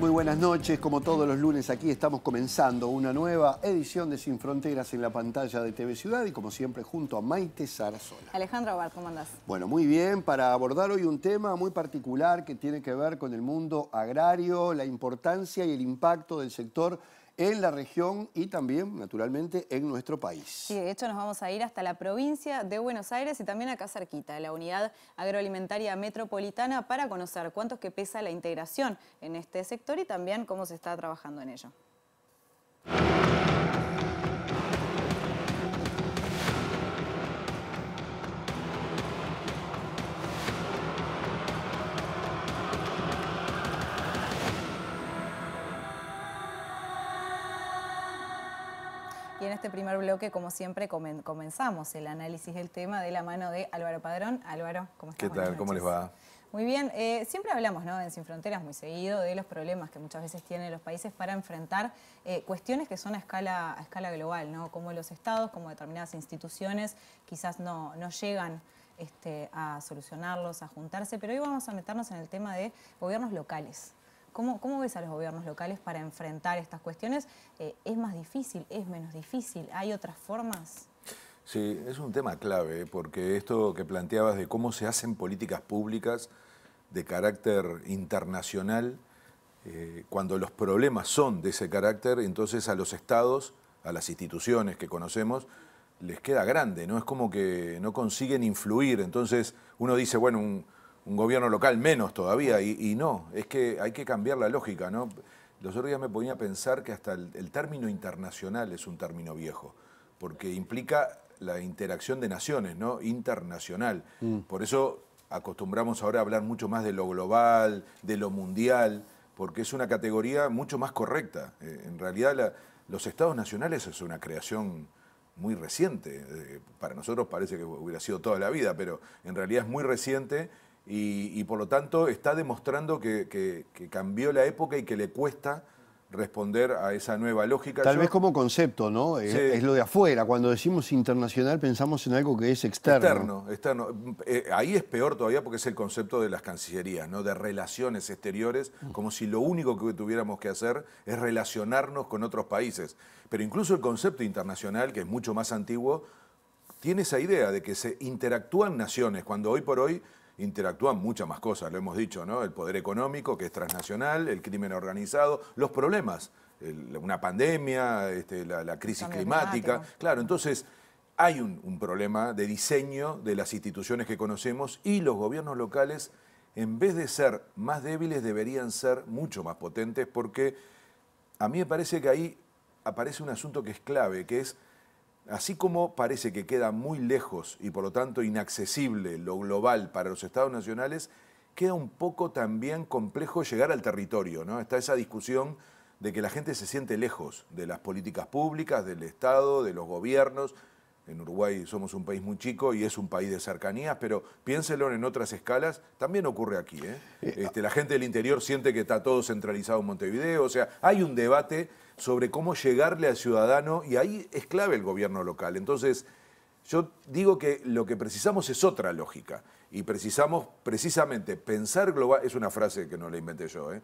Muy buenas noches. Como todos los lunes aquí estamos comenzando una nueva edición de Sin Fronteras en la pantalla de TV Ciudad y como siempre junto a Maite Sarasola. Alejandro ¿cómo andás? Bueno, muy bien. Para abordar hoy un tema muy particular que tiene que ver con el mundo agrario, la importancia y el impacto del sector en la región y también, naturalmente, en nuestro país. Sí, de hecho nos vamos a ir hasta la provincia de Buenos Aires y también acá cerquita, la Unidad Agroalimentaria Metropolitana, para conocer cuánto que pesa la integración en este sector y también cómo se está trabajando en ello. Y en este primer bloque, como siempre, comenzamos el análisis del tema de la mano de Álvaro Padrón. Álvaro, ¿cómo estás? ¿Qué tal? ¿Cómo les va? Muy bien, eh, siempre hablamos ¿no? en Sin Fronteras muy seguido de los problemas que muchas veces tienen los países para enfrentar eh, cuestiones que son a escala, a escala global, ¿no? como los estados, como determinadas instituciones quizás no, llegan este, a solucionarlos, a juntarse, pero hoy vamos a meternos en el tema de gobiernos locales. ¿Cómo, ves a los gobiernos locales para enfrentar estas cuestiones? Eh, ¿Es más difícil? ¿Es menos difícil? ¿Hay otras formas? Sí, es un tema clave, ¿eh? porque esto que planteabas de cómo se hacen políticas públicas de carácter internacional, eh, cuando los problemas son de ese carácter, entonces a los estados, a las instituciones que conocemos, les queda grande, ¿no? Es como que no consiguen influir. Entonces uno dice, bueno, un, un gobierno local menos todavía, y, no, es que hay que cambiar la lógica, ¿no? Los otros días me ponía a pensar que hasta el, término internacional es un término viejo, porque implica la interacción de naciones, ¿no? Internacional. Mm. Por eso acostumbramos ahora a hablar mucho más de lo global, de lo mundial, porque es una categoría mucho más correcta. Eh, en realidad, la, los estados nacionales es una creación muy reciente. Eh, para nosotros parece que hubiera sido toda la vida, pero en realidad es muy reciente y, por lo tanto está demostrando que, cambió la época y que le cuesta responder a esa nueva lógica. Tal vez como concepto, ¿no? Es, lo de afuera. Cuando decimos internacional pensamos en algo que es externo. Externo, externo. Eh, ahí es peor todavía porque es el concepto de las cancillerías, ¿no? De relaciones exteriores, mm. como si lo único que tuviéramos que hacer es relacionarnos con otros países. Pero incluso el concepto internacional, que es mucho más antiguo, tiene esa idea de que se interactúan naciones, cuando hoy por hoy interactúan muchas más cosas, lo hemos dicho, ¿no? El poder económico, que es transnacional, el crimen organizado, los problemas, una pandemia, este, la, crisis climática. Claro, entonces hay un problema de diseño de las instituciones que conocemos y los gobiernos locales, en vez de ser más débiles, deberían ser mucho más potentes porque a mí me parece que ahí aparece un asunto que es clave, que es así como parece que queda muy lejos y por lo tanto inaccesible lo global para los estados nacionales, queda un poco también complejo llegar al territorio, ¿no? Está esa discusión de que la gente se siente lejos de las políticas públicas, del Estado, de los gobiernos, en Uruguay somos un país muy chico y es un país de cercanías, pero piénselo en otras escalas, también ocurre aquí. ¿eh? Eh, este, la gente del interior siente que está todo centralizado en Montevideo, o sea, hay un debate sobre cómo llegarle al ciudadano y ahí es clave el gobierno local. Entonces, yo digo que lo que precisamos es otra lógica y precisamos precisamente pensar global, es una frase que no la inventé yo, ¿eh?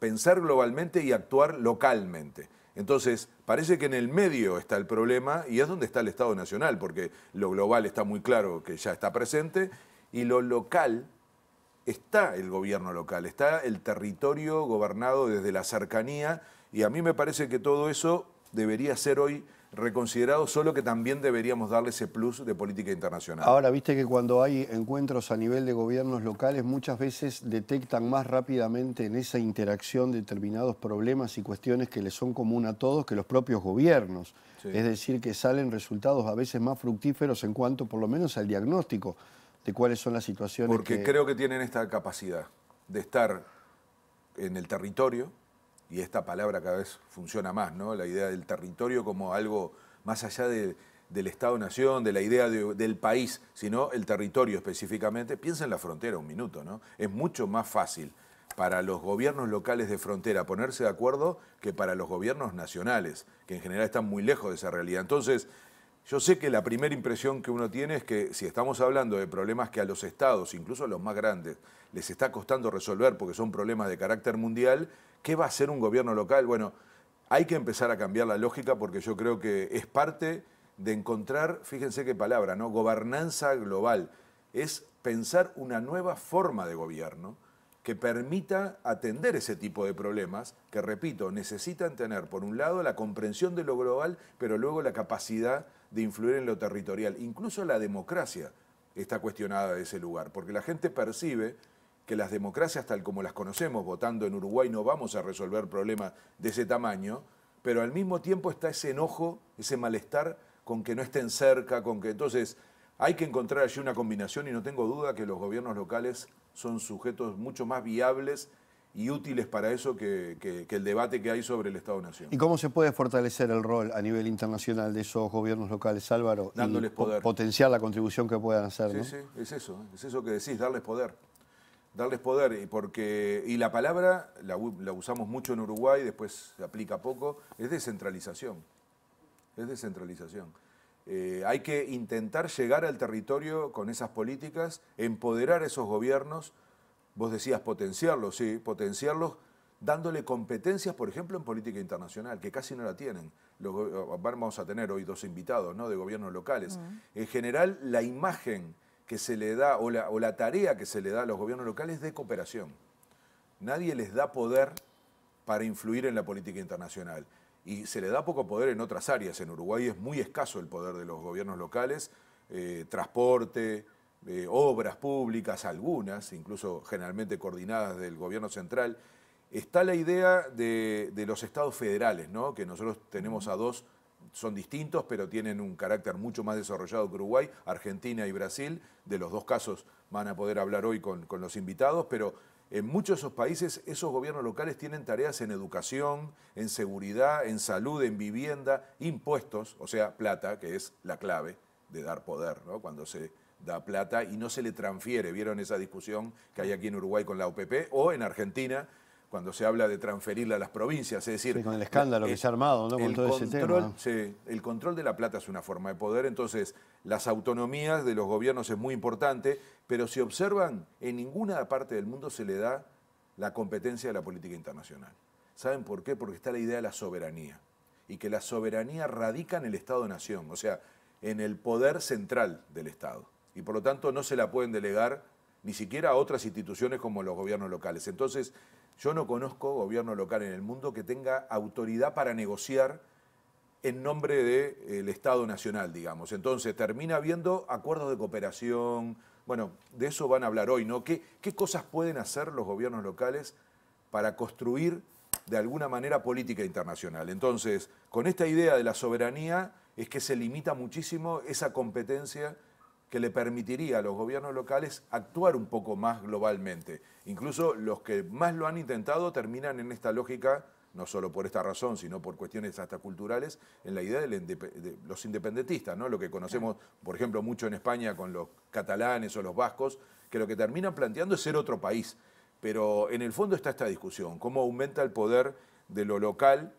pensar globalmente y actuar localmente. Entonces, parece que en el medio está el problema y es donde está el Estado Nacional, porque lo global está muy claro que ya está presente y lo local está el gobierno local, está el territorio gobernado desde la cercanía y a mí me parece que todo eso debería ser hoy reconsiderado, solo que también deberíamos darle ese plus de política internacional. Ahora, viste que cuando hay encuentros a nivel de gobiernos locales, muchas veces detectan más rápidamente en esa interacción determinados problemas y cuestiones que les son comunes a todos que los propios gobiernos. Es decir, que salen resultados a veces más fructíferos en cuanto por lo menos al diagnóstico de cuáles son las situaciones. Porque creo que tienen esta capacidad de estar en el territorio, y esta palabra cada vez funciona más, ¿no? La idea del territorio como algo más allá del Estado-Nación, de la idea del país, sino el territorio específicamente. Piensa en la frontera un minuto, ¿no? Es mucho más fácil para los gobiernos locales de frontera ponerse de acuerdo que para los gobiernos nacionales, que en general están muy lejos de esa realidad. Entonces, yo sé que la primera impresión que uno tiene es que si estamos hablando de problemas que a los estados, incluso a los más grandes, les está costando resolver porque son problemas de carácter mundial, ¿qué va a hacer un gobierno local? Bueno, hay que empezar a cambiar la lógica porque yo creo que es parte de encontrar, fíjense qué palabra, ¿no? Gobernanza global. Es pensar una nueva forma de gobierno que permita atender ese tipo de problemas que, repito, necesitan tener, por un lado, la comprensión de lo global, pero luego la capacidad de influir en lo territorial. Incluso la democracia está cuestionada de ese lugar, porque la gente percibe que las democracias tal como las conocemos, votando en Uruguay, no vamos a resolver problemas de ese tamaño, pero al mismo tiempo está ese enojo, ese malestar con que no estén cerca, con que entonces hay que encontrar allí una combinación y no tengo duda que los gobiernos locales son sujetos mucho más viables y útiles para eso que, el debate que hay sobre el Estado-Nación. ¿Y cómo se puede fortalecer el rol a nivel internacional de esos gobiernos locales, Álvaro? Dándoles poder. Potenciar la contribución que puedan hacer. Sí, ¿no? sí, es eso, es eso que decís, darles poder. Darles poder, y porque, y la palabra, la, usamos mucho en Uruguay, después se aplica poco, es descentralización. Es descentralización. Eh, hay que intentar llegar al territorio con esas políticas, empoderar a esos gobiernos, Vos decías potenciarlos, sí, potenciarlos dándole competencias, por ejemplo, en política internacional, que casi no la tienen. vamos a tener hoy dos invitados ¿no? de gobiernos locales. En general, la imagen que se le da o la, tarea que se le da a los gobiernos locales es de cooperación. Nadie les da poder para influir en la política internacional. Y se le da poco poder en otras áreas. En Uruguay es muy escaso el poder de los gobiernos locales, eh, transporte, eh, obras públicas, algunas, incluso generalmente coordinadas del gobierno central, está la idea de, los estados federales, ¿no? que nosotros tenemos a dos, son distintos, pero tienen un carácter mucho más desarrollado que Uruguay, Argentina y Brasil. De los dos casos van a poder hablar hoy con, los invitados, pero en muchos de esos países esos gobiernos locales tienen tareas en educación, en seguridad, en salud, en vivienda, impuestos, o sea, plata, que es la clave de dar poder, ¿no? cuando se da plata y no se le transfiere. ¿Vieron esa discusión que hay aquí en Uruguay con la OPP o en Argentina? cuando se habla de transferirla a las provincias, es decir... con el escándalo que se ha armado, ¿no? control, Sí, el control de la plata es una forma de poder, entonces las autonomías de los gobiernos es muy importante, pero si observan, en ninguna parte del mundo se le da la competencia de la política internacional. ¿Saben por qué? Porque está la idea de la soberanía y que la soberanía radica en el Estado-Nación, o sea, en el poder central del Estado y por lo tanto no se la pueden delegar ni siquiera a otras instituciones como los gobiernos locales. Entonces, yo no conozco gobierno local en el mundo que tenga autoridad para negociar en nombre del eh, Estado Nacional, digamos. Entonces, termina habiendo acuerdos de cooperación. Bueno, de eso van a hablar hoy, ¿no? qué cosas pueden hacer los gobiernos locales para construir de alguna manera política internacional? Entonces, con esta idea de la soberanía es que se limita muchísimo esa competencia que le permitiría a los gobiernos locales actuar un poco más globalmente. Incluso los que más lo han intentado terminan en esta lógica, no solo por esta razón, sino por cuestiones hasta culturales, en la idea de los independentistas, ¿no? lo que conocemos, por ejemplo, mucho en España con los catalanes o los vascos, que lo que terminan planteando es ser otro país. Pero en el fondo está esta discusión, cómo aumenta el poder de lo local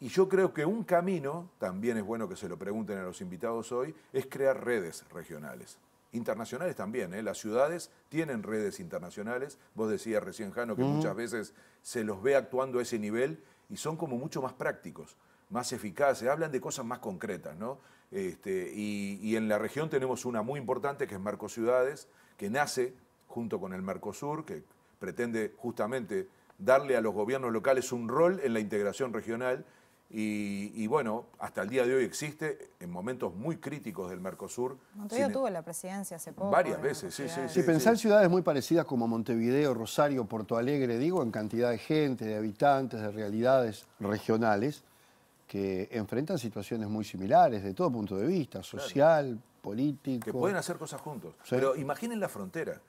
y yo creo que un camino, también es bueno que se lo pregunten a los invitados hoy, es crear redes regionales. Internacionales también, ¿eh? las ciudades tienen redes internacionales. Vos decías recién, Jano, que muchas veces se los ve actuando a ese nivel y son como mucho más prácticos, más eficaces, hablan de cosas más concretas, este, y, en la región tenemos una muy importante que es Ciudades, que nace junto con el Mercosur, que pretende justamente darle a los gobiernos locales un rol en la integración regional y, bueno, hasta el día de hoy existe en momentos muy críticos del Mercosur. Montevideo e- tuvo la presidencia hace poco. Varias veces, sí, sí, sí. pensar en ciudades muy parecidas como Montevideo, Rosario, Porto Alegre, digo, en cantidad de gente, de habitantes, de realidades regionales, que enfrentan situaciones muy similares de todo punto de vista, social, político. Que pueden hacer cosas juntos. Pero imaginen la frontera.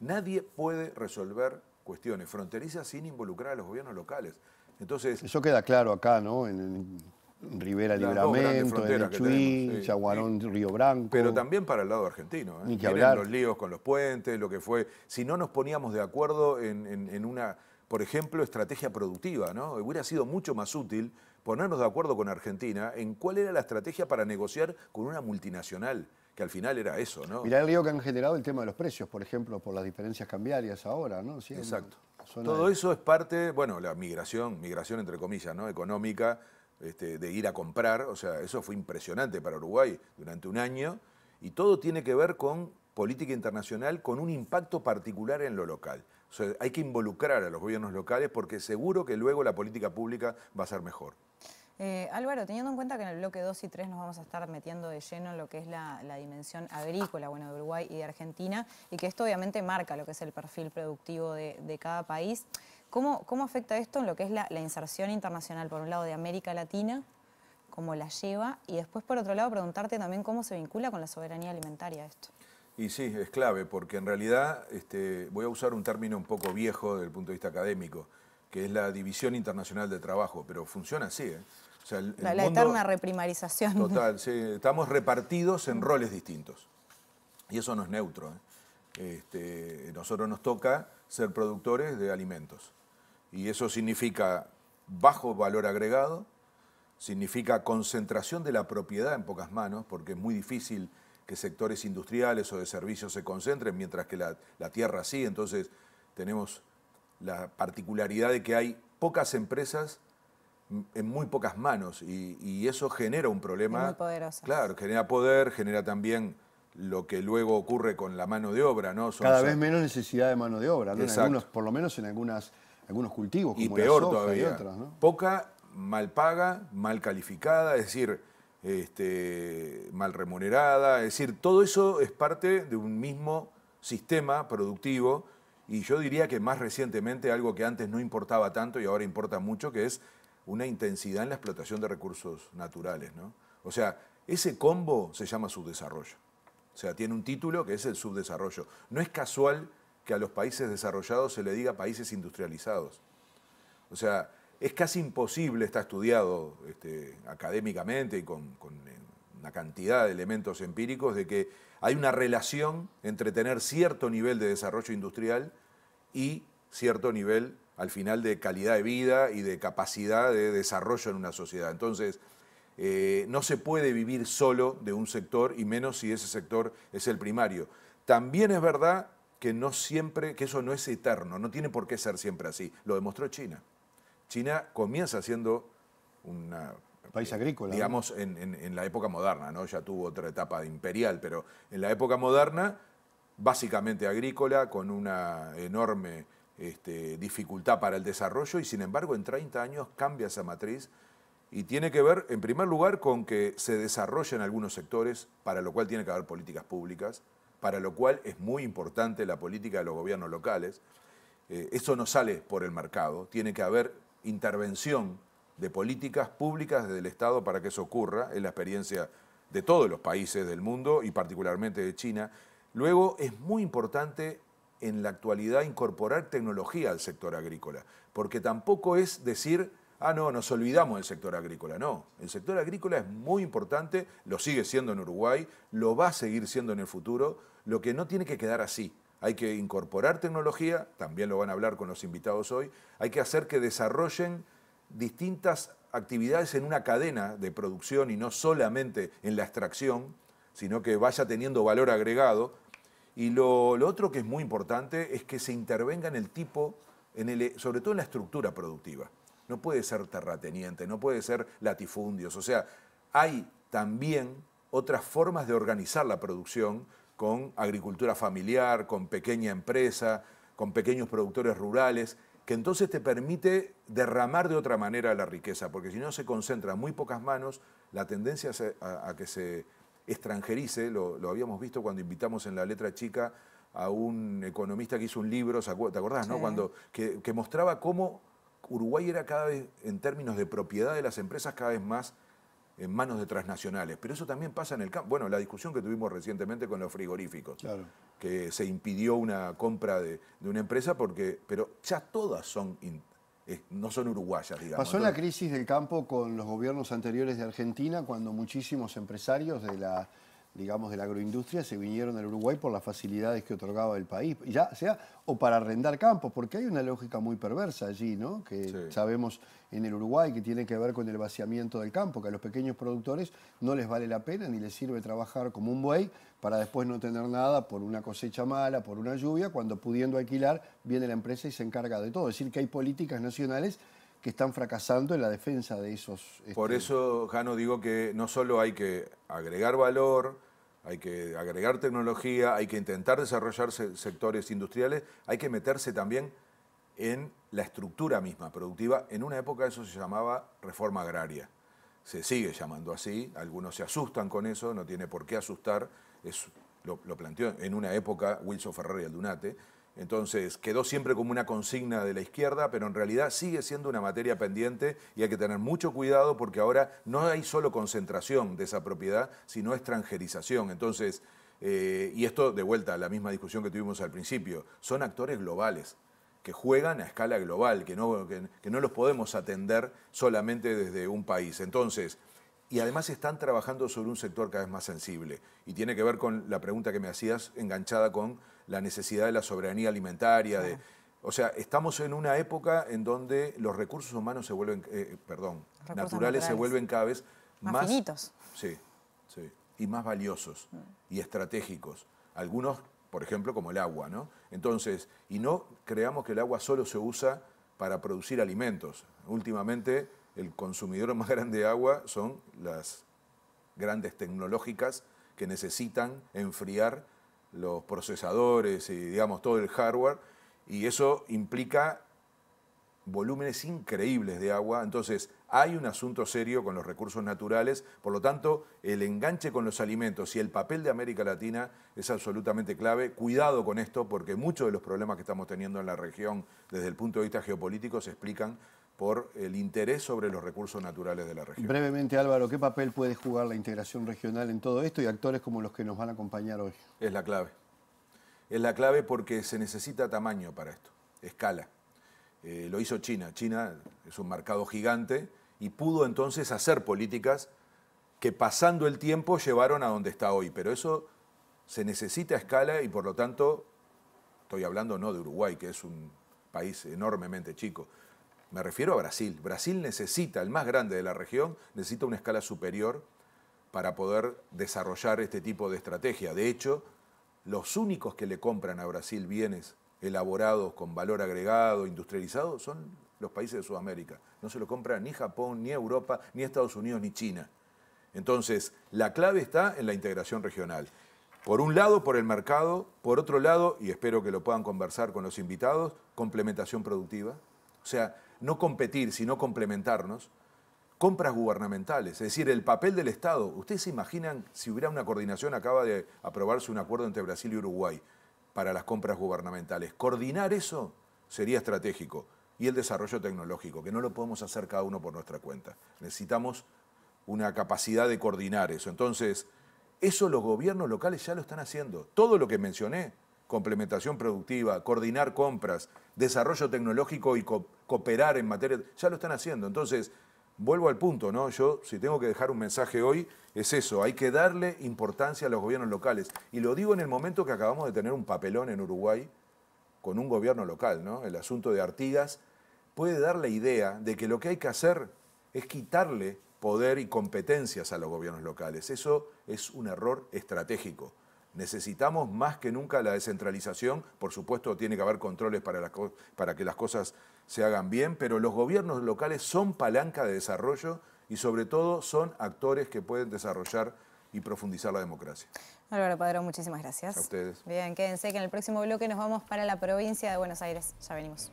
Nadie puede resolver cuestiones fronterizas sin involucrar a los gobiernos locales. Entonces, Eso queda claro acá, ¿no? En, Rivera Libramento, en Chuy, Chaguarón, Río Branco. Pero también para el lado argentino. ¿eh? los líos con los puentes, lo que fue. Si no nos poníamos de acuerdo en, una, por ejemplo, estrategia productiva, ¿no? Hubiera sido mucho más útil ponernos de acuerdo con Argentina en cuál era la estrategia para negociar con una multinacional, que al final era eso, ¿no? Mirá el lío que han generado el tema de los precios, por ejemplo, por las diferencias cambiarias ahora, ¿no? Exacto. Todo eso es parte, bueno, la migración, migración entre comillas, ¿no? Económica, este, de ir a comprar, o sea, eso fue impresionante para Uruguay durante un año, y todo tiene que ver con política internacional con un impacto particular en lo local. O sea, hay que involucrar a los gobiernos locales porque seguro que luego la política pública va a ser mejor. Eh, Álvaro, teniendo en cuenta que en el bloque 2 y 3 nos vamos a estar metiendo de lleno en lo que es la, dimensión agrícola bueno, de Uruguay y de Argentina, y que esto obviamente marca lo que es el perfil productivo de, cada país, ¿Cómo, afecta esto en lo que es la, inserción internacional, por un lado, de América Latina? ¿Cómo la lleva? Y después, por otro lado, preguntarte también cómo se vincula con la soberanía alimentaria esto. Y sí, es clave, porque en realidad este, voy a usar un término un poco viejo desde el punto de vista académico, que es la división internacional de trabajo, pero funciona así. ¿eh? la, eterna reprimarización. Total, estamos repartidos en roles distintos. Y eso no es neutro. ¿eh? Este, nosotros nos toca ser productores de alimentos. Y eso significa bajo valor agregado, significa concentración de la propiedad en pocas manos, porque es muy difícil que sectores industriales o de servicios se concentren, mientras que la, la tierra sí. Entonces tenemos la particularidad de que hay pocas empresas en muy pocas manos y, eso genera un problema. muy poderoso. Claro, genera poder, genera también lo que luego ocurre con la mano de obra, ¿no? Cada vez menos necesidad de mano de obra, por lo menos en algunas, algunos cultivos. y peor todavía. Poca, mal paga, mal calificada, es decir, este, mal remunerada, es decir, todo eso es parte de un mismo sistema productivo y yo diría que más recientemente algo que antes no importaba tanto y ahora importa mucho, que es una intensidad en la explotación de recursos naturales. ¿no? O sea, ese combo se llama subdesarrollo. O sea, tiene un título que es el subdesarrollo. No es casual que a los países desarrollados se le diga países industrializados. O sea, es casi imposible, está estudiado este, académicamente y con, con, eh, una cantidad de elementos empíricos, de que hay una relación entre tener cierto nivel de desarrollo industrial y cierto nivel al final de calidad de vida y de capacidad de desarrollo en una sociedad. Entonces, eh, no se puede vivir solo de un sector y menos si ese sector es el primario. También es verdad que no siempre, que eso no es eterno, no tiene por qué ser siempre así. Lo demostró China. China comienza siendo un país agrícola. Digamos, en, la época moderna, ¿no? Ya tuvo otra etapa imperial, pero en la época moderna, básicamente agrícola, con una enorme este, dificultad para el desarrollo y sin embargo en 30 años cambia esa matriz y tiene que ver en primer lugar con que se desarrolla en algunos sectores, para lo cual tiene que haber políticas públicas, para lo cual es muy importante la política de los gobiernos locales. Eh, eso no sale por el mercado, tiene que haber intervención de políticas públicas del Estado para que eso ocurra, es la experiencia de todos los países del mundo y particularmente de China. Luego es muy importante en la actualidad incorporar tecnología al sector agrícola, porque tampoco es decir, ah, no, nos olvidamos del sector agrícola, no, el sector agrícola es muy importante, lo sigue siendo en Uruguay, lo va a seguir siendo en el futuro, lo que no tiene que quedar así. Hay que incorporar tecnología, también lo van a hablar con los invitados hoy, hay que hacer que desarrollen distintas actividades en una cadena de producción y no solamente en la extracción, sino que vaya teniendo valor agregado y lo, otro que es muy importante es que se intervenga en el tipo, sobre todo en la estructura productiva. No puede ser terrateniente, no puede ser latifundios. O sea, hay también otras formas de organizar la producción con agricultura familiar, con pequeña empresa, con pequeños productores rurales, que entonces te permite derramar de otra manera la riqueza, porque si no se concentra en muy pocas manos, la tendencia a que se extranjerice, lo, habíamos visto cuando invitamos en la letra chica a un economista que hizo un libro, ¿te acordás, no? Cuando, que, mostraba cómo Uruguay era cada vez, en términos de propiedad de las empresas, cada vez más en manos de transnacionales. Pero eso también pasa en el campo. Bueno, la discusión que tuvimos recientemente con los frigoríficos, que se impidió una compra de, una empresa, porque, pero ya todas son no son uruguayas, digamos. Pasó la crisis del campo con los gobiernos anteriores de Argentina, cuando muchísimos empresarios de la digamos, de la agroindustria se vinieron al Uruguay por las facilidades que otorgaba el país, ya sea o para arrendar campos, porque hay una lógica muy perversa allí, ¿no? Que sabemos en el Uruguay que tiene que ver con el vaciamiento del campo, que a los pequeños productores no les vale la pena ni les sirve trabajar como un buey para después no tener nada por una cosecha mala, por una lluvia, cuando pudiendo alquilar viene la empresa y se encarga de todo. Es decir, que hay políticas nacionales que están fracasando en la defensa de esos... Por este, eso, Jano, digo que no solo hay que agregar valor, hay que agregar tecnología, hay que intentar desarrollar sectores industriales, hay que meterse también en la estructura misma productiva. En una época eso se llamaba reforma agraria. Se sigue llamando así, algunos se asustan con eso, no tiene por qué asustar, lo, lo planteó en una época Wilson Ferrer y Aldunate, entonces quedó siempre como una consigna de la izquierda, pero en realidad sigue siendo una materia pendiente y hay que tener mucho cuidado porque ahora no hay solo concentración de esa propiedad, sino extranjerización. Entonces, eh, y esto de vuelta a la misma discusión que tuvimos al principio, son actores globales que juegan a escala global, que no, que no los podemos atender solamente desde un país. Entonces, y además están trabajando sobre un sector cada vez más sensible y tiene que ver con la pregunta que me hacías enganchada con la necesidad de la soberanía alimentaria. De, o sea, estamos en una época en donde los recursos humanos se vuelven, eh, perdón, naturales, se vuelven cada vez más, más Sí, sí, y más valiosos mm. y estratégicos. Algunos, por ejemplo, como el agua, ¿no? Entonces, y no creamos que el agua solo se usa para producir alimentos. Últimamente, el consumidor más grande de agua son las grandes tecnológicas que necesitan enfriar los procesadores y, digamos, todo el hardware, y eso implica volúmenes increíbles de agua. Entonces, hay un asunto serio con los recursos naturales, por lo tanto, el enganche con los alimentos y el papel de América Latina es absolutamente clave. Cuidado con esto, porque muchos de los problemas que estamos teniendo en la región desde el punto de vista geopolítico se explican por el interés sobre los recursos naturales de la región. Brevemente, Álvaro, ¿qué papel puede jugar la integración regional en todo esto y actores como los que nos van a acompañar hoy? Es la clave. Es la clave porque se necesita tamaño para esto, escala. Eh, lo hizo China. China es un mercado gigante y pudo entonces hacer políticas que pasando el tiempo llevaron a donde está hoy. Pero eso se necesita escala y por lo tanto, estoy hablando no de Uruguay, que es un país enormemente chico, me refiero a Brasil. Brasil necesita, el más grande de la región, necesita una escala superior para poder desarrollar este tipo de estrategia. De hecho, los únicos que le compran a Brasil bienes elaborados con valor agregado, industrializados, son los países de Sudamérica. No se lo compran ni Japón, ni Europa, ni Estados Unidos, ni China. Entonces, la clave está en la integración regional. Por un lado, por el mercado, por otro lado, y espero que lo puedan conversar con los invitados, complementación productiva. O sea, no competir, sino complementarnos, compras gubernamentales, es decir, el papel del Estado. ¿Ustedes se imaginan si hubiera una coordinación, acaba de aprobarse un acuerdo entre Brasil y Uruguay para las compras gubernamentales? Coordinar eso sería estratégico. Y el desarrollo tecnológico, que no lo podemos hacer cada uno por nuestra cuenta. Necesitamos una capacidad de coordinar eso. Entonces, eso los gobiernos locales ya lo están haciendo. Todo lo que mencioné, complementación productiva, coordinar compras, desarrollo tecnológico y cooperar en materia. Ya lo están haciendo. Entonces, vuelvo al punto, ¿no? Yo, si tengo que dejar un mensaje hoy, es eso, hay que darle importancia a los gobiernos locales. Y lo digo en el momento que acabamos de tener un papelón en Uruguay con un gobierno local, ¿no? El asunto de Artigas puede dar la idea de que lo que hay que hacer es quitarle poder y competencias a los gobiernos locales. Eso es un error estratégico. Necesitamos más que nunca la descentralización, por supuesto tiene que haber controles para, que las cosas se hagan bien, pero los gobiernos locales son palanca de desarrollo y sobre todo son actores que pueden desarrollar y profundizar la democracia. Álvaro Padrón, muchísimas gracias. A ustedes. Bien, quédense que en el próximo bloque nos vamos para la provincia de Buenos Aires. Ya venimos.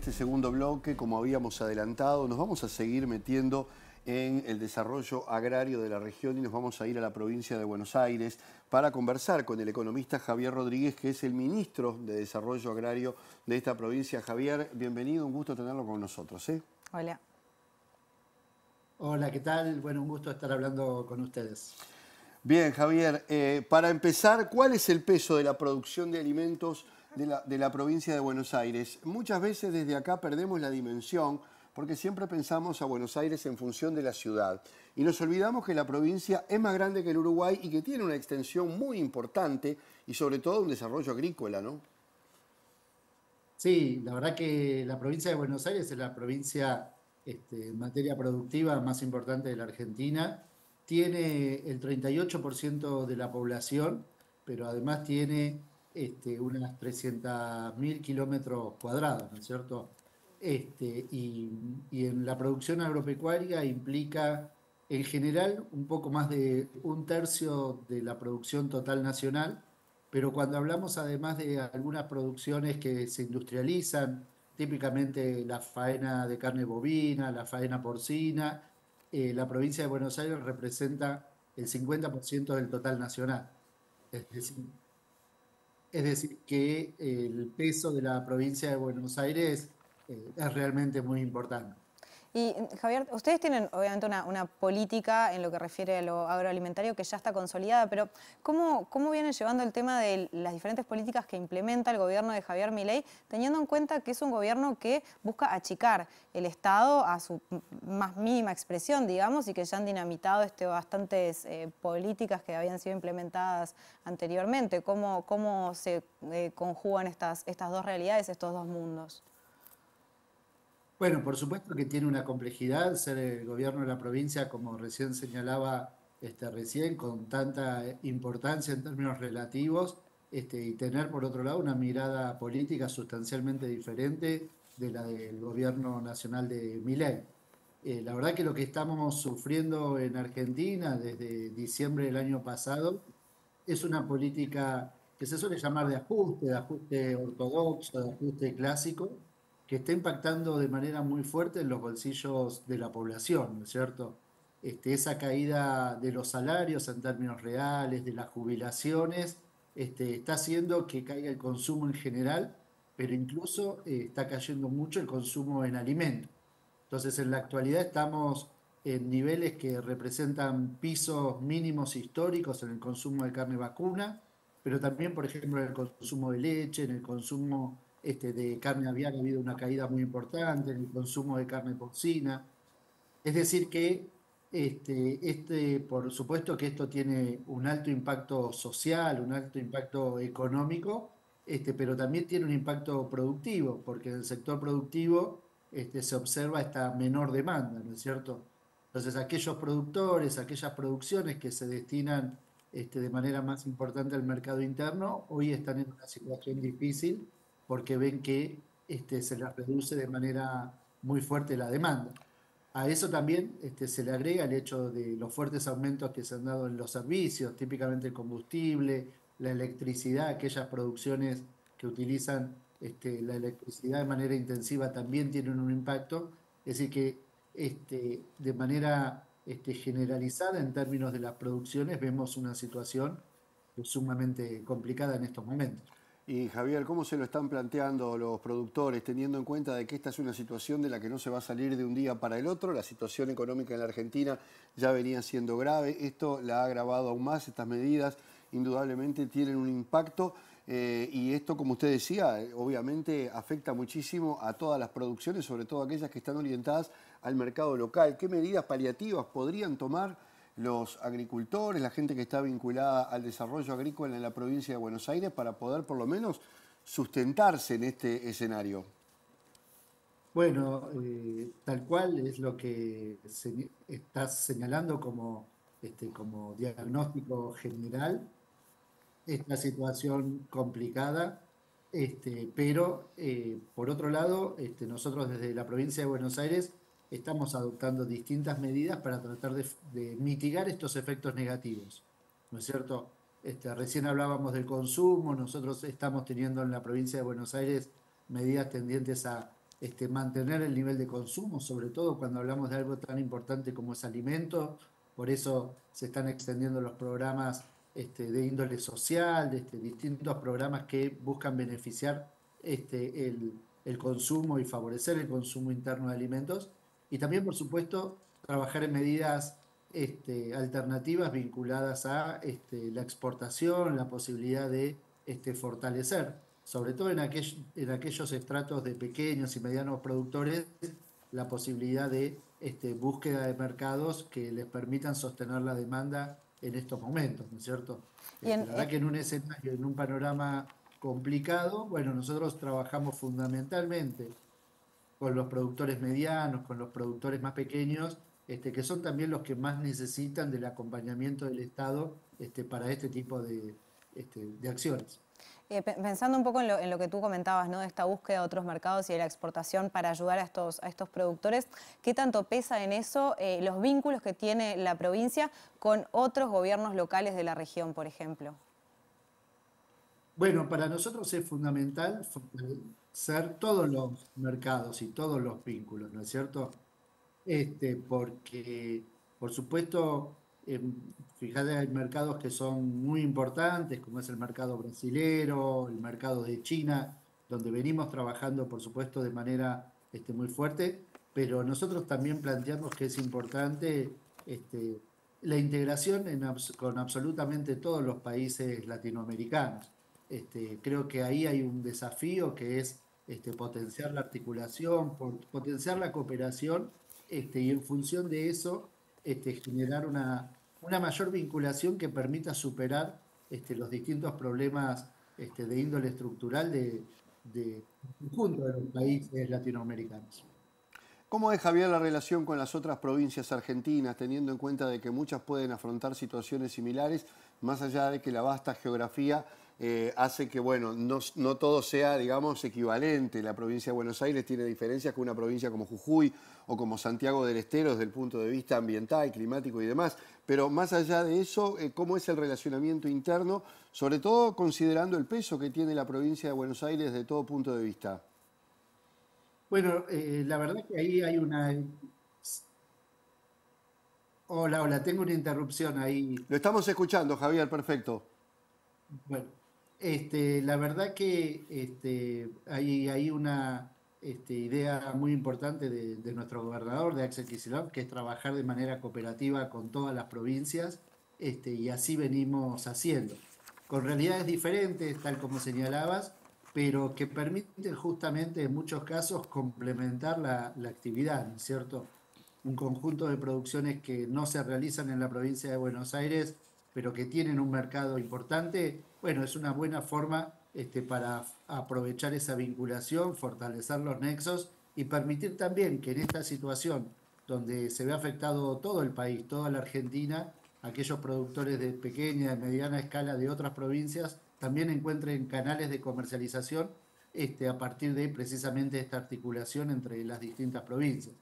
este segundo bloque, como habíamos adelantado, nos vamos a seguir metiendo en el desarrollo agrario de la región y nos vamos a ir a la provincia de Buenos Aires para conversar con el economista Javier Rodríguez, que es el ministro de Desarrollo Agrario de esta provincia. Javier, bienvenido, un gusto tenerlo con nosotros. ¿eh? Hola. Hola, ¿qué tal? Bueno, un gusto estar hablando con ustedes. Bien, Javier, eh, para empezar, ¿cuál es el peso de la producción de alimentos? de la, provincia de Buenos Aires. Muchas veces desde acá perdemos la dimensión porque siempre pensamos a Buenos Aires en función de la ciudad y nos olvidamos que la provincia es más grande que el Uruguay y que tiene una extensión muy importante y sobre todo un desarrollo agrícola, ¿no? Sí, la verdad que la provincia de Buenos Aires es la provincia este, en materia productiva más importante de la Argentina. Tiene el 38% de la población, pero además tiene este, unas 300.000 kilómetros cuadrados, ¿no es cierto? Este, y, en la producción agropecuaria implica en general un poco más de un tercio de la producción total nacional, pero cuando hablamos además de algunas producciones que se industrializan, típicamente la faena de carne bovina, la faena porcina, eh, la provincia de Buenos Aires representa el 50% del total nacional. Es es decir, que el peso de la provincia de Buenos Aires eh, es realmente muy importante. Y Javier, ustedes tienen obviamente una, política en lo que refiere a lo agroalimentario que ya está consolidada, pero ¿cómo, ¿cómo vienen llevando el tema de las diferentes políticas que implementa el gobierno de Javier Milei, teniendo en cuenta que es un gobierno que busca achicar el Estado a su más mínima expresión, digamos, y que ya han dinamitado este, bastantes eh, políticas que habían sido implementadas anteriormente? ¿Cómo, cómo se eh, conjugan estas, estas dos realidades, estos dos mundos? Bueno, por supuesto que tiene una complejidad ser el gobierno de la provincia, como recién señalaba este, recién, con tanta eh, importancia en términos relativos, este, y tener por otro lado una mirada política sustancialmente diferente de la del gobierno nacional de Milei. Eh, la verdad que lo que estamos sufriendo en Argentina desde diciembre del año pasado es una política que se suele llamar de ajuste, de ajuste ortodoxo, de ajuste clásico, que está impactando de manera muy fuerte en los bolsillos de la población, ¿no es cierto? Este, esa caída de los salarios en términos reales, de las jubilaciones, este, está haciendo que caiga el consumo en general, pero incluso eh, está cayendo mucho el consumo en alimentos. Entonces, en la actualidad estamos en niveles que representan pisos mínimos históricos en el consumo de carne vacuna, pero también, por ejemplo, en el consumo de leche, en el consumo este, de carne aviar ha habido una caída muy importante, en el consumo de carne porcina. Es decir que, este, este, por supuesto que esto tiene un alto impacto social, un alto impacto económico, pero también tiene un impacto productivo, porque en el sector productivo se observa esta menor demanda, ¿no es cierto? Entonces aquellos productores, aquellas producciones que se destinan de manera más importante al mercado interno, hoy están en una situación difícil porque ven que este, se les reduce de manera muy fuerte la demanda. A eso también este, se le agrega el hecho de los fuertes aumentos que se han dado en los servicios, típicamente el combustible, la electricidad, aquellas producciones que utilizan este, la electricidad de manera intensiva también tienen un impacto. Es decir, que de manera generalizada en términos de las producciones vemos una situación sumamente complicada en estos momentos. Y Javier, ¿cómo se lo están planteando los productores, teniendo en cuenta de que esta es una situación de la que no se va a salir de un día para el otro? La situación económica en la Argentina ya venía siendo grave, esto la ha agravado aún más, estas medidas indudablemente tienen un impacto eh, y esto, como usted decía, obviamente afecta muchísimo a todas las producciones, sobre todo aquellas que están orientadas al mercado local. ¿Qué medidas paliativas podrían tomar? los agricultores, la gente que está vinculada al desarrollo agrícola en la provincia de Buenos Aires para poder por lo menos sustentarse en este escenario? Bueno, eh, tal cual es lo que se, estás señalando como, este, como diagnóstico general, esta situación complicada, este, pero eh, por otro lado, este, nosotros desde la provincia de Buenos Aires estamos adoptando distintas medidas para tratar de, mitigar estos efectos negativos. ¿No es cierto? Este, recién hablábamos del consumo, nosotros estamos teniendo en la provincia de Buenos Aires medidas tendientes a este, mantener el nivel de consumo, sobre todo cuando hablamos de algo tan importante como es alimento, por eso se están extendiendo los programas este, de índole social, distintos programas que buscan beneficiar el consumo y favorecer el consumo interno de alimentos, y también, por supuesto, trabajar en medidas este, alternativas vinculadas a este, la exportación, la posibilidad de este, fortalecer, sobre todo en, en aquellos estratos de pequeños y medianos productores, la posibilidad de búsqueda de mercados que les permitan sostener la demanda en estos momentos, ¿no es cierto? la verdad eh que en un escenario, en un panorama complicado, bueno, nosotros trabajamos fundamentalmente con los productores medianos, con los productores más pequeños, este, que son también los que más necesitan del acompañamiento del Estado este, para este tipo de, este, acciones. Eh, pensando un poco en lo, que tú comentabas, ¿no? de esta búsqueda de otros mercados y de la exportación para ayudar a estos, a estos productores, ¿qué tanto pesa en eso eh, los vínculos que tiene la provincia con otros gobiernos locales de la región, por ejemplo? Bueno, para nosotros es fundamental ser todos los mercados y todos los vínculos, ¿no es cierto? Este, porque, por supuesto, em, fíjate, hay mercados que son muy importantes, como es el mercado brasilero, el mercado de China, donde venimos trabajando, por supuesto, de manera este, muy fuerte, pero nosotros también planteamos que es importante este, la integración con absolutamente todos los países latinoamericanos. Este, creo que ahí hay un desafío que es este, potenciar la articulación, potenciar la cooperación este, y en función de eso generar una, mayor vinculación que permita superar los distintos problemas de índole estructural de, de conjunto de los países latinoamericanos. ¿Cómo es, Javier, la relación con las otras provincias argentinas, teniendo en cuenta de que muchas pueden afrontar situaciones similares, más allá de que la vasta geografía eh, hace que, bueno, no, todo sea, digamos, equivalente. La provincia de Buenos Aires tiene diferencias con una provincia como Jujuy o como Santiago del Estero desde el punto de vista ambiental, climático y demás. Pero más allá de eso, eh, ¿cómo es el relacionamiento interno, sobre todo considerando el peso que tiene la provincia de Buenos Aires de todo punto de vista? Bueno, eh, la verdad que ahí hay una Hola, hola, tengo una interrupción ahí. Lo estamos escuchando, Javier, perfecto. Bueno, este, la verdad que este, hay, una este, idea muy importante de, nuestro gobernador, de Axel Kicillof, que es trabajar de manera cooperativa con todas las provincias y así venimos haciendo. Con realidades diferentes, tal como señalabas, pero que permiten justamente en muchos casos complementar la, la actividad, cierto? Un conjunto de producciones que no se realizan en la provincia de Buenos Aires, pero que tienen un mercado importante bueno, es una buena forma este, para aprovechar esa vinculación, fortalecer los nexos y permitir también que en esta situación donde se ve afectado todo el país, toda la Argentina, aquellos productores de pequeña y mediana escala de otras provincias también encuentren canales de comercialización este, a partir de precisamente esta articulación entre las distintas provincias.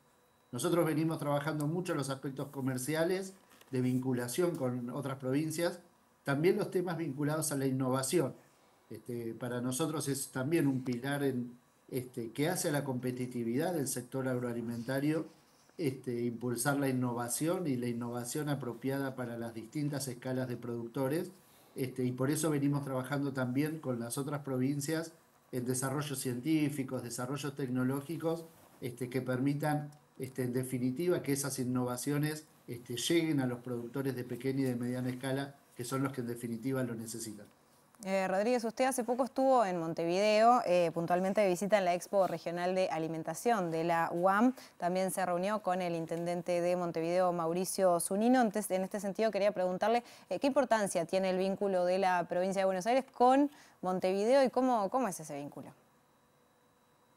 Nosotros venimos trabajando mucho los aspectos comerciales de vinculación con otras provincias también los temas vinculados a la innovación. Este, para nosotros es también un pilar en, este, que hace a la competitividad del sector agroalimentario, este, impulsar la innovación y la innovación apropiada para las distintas escalas de productores. Este, y por eso venimos trabajando también con las otras provincias en desarrollos científicos, desarrollos tecnológicos este, que permitan, en definitiva, que esas innovaciones lleguen a los productores de pequeña y de mediana escala que son los que en definitiva lo necesitan. Eh, Rodríguez, usted hace poco estuvo en Montevideo, eh, puntualmente de visita en la Expo Regional de Alimentación de la UAM. También se reunió con el intendente de Montevideo, Mauricio Zunino. en este sentido, quería preguntarle eh, qué importancia tiene el vínculo de la provincia de Buenos Aires con Montevideo y cómo, cómo es ese vínculo.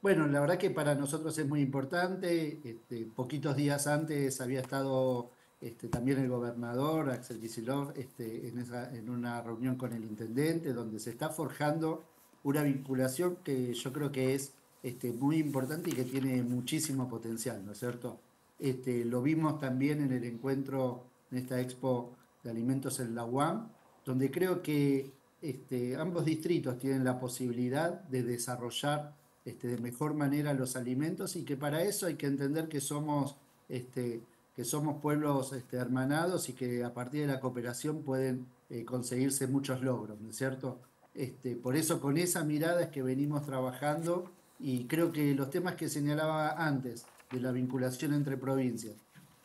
Bueno, la verdad que para nosotros es muy importante. Este, poquitos días antes había estado este, también el gobernador Axel Kicillof este, en, una reunión con el intendente, donde se está forjando una vinculación que yo creo que es este, muy importante y que tiene muchísimo potencial, ¿no es cierto? Este, lo vimos también en el encuentro, en esta expo de alimentos en la UAM, donde creo que ambos distritos tienen la posibilidad de desarrollar de mejor manera los alimentos y que para eso hay que entender que somos que somos pueblos este, hermanados y que a partir de la cooperación pueden eh, conseguirse muchos logros, ¿no es cierto? Este, por eso con esa mirada es que venimos trabajando y creo que los temas que señalaba antes de la vinculación entre provincias,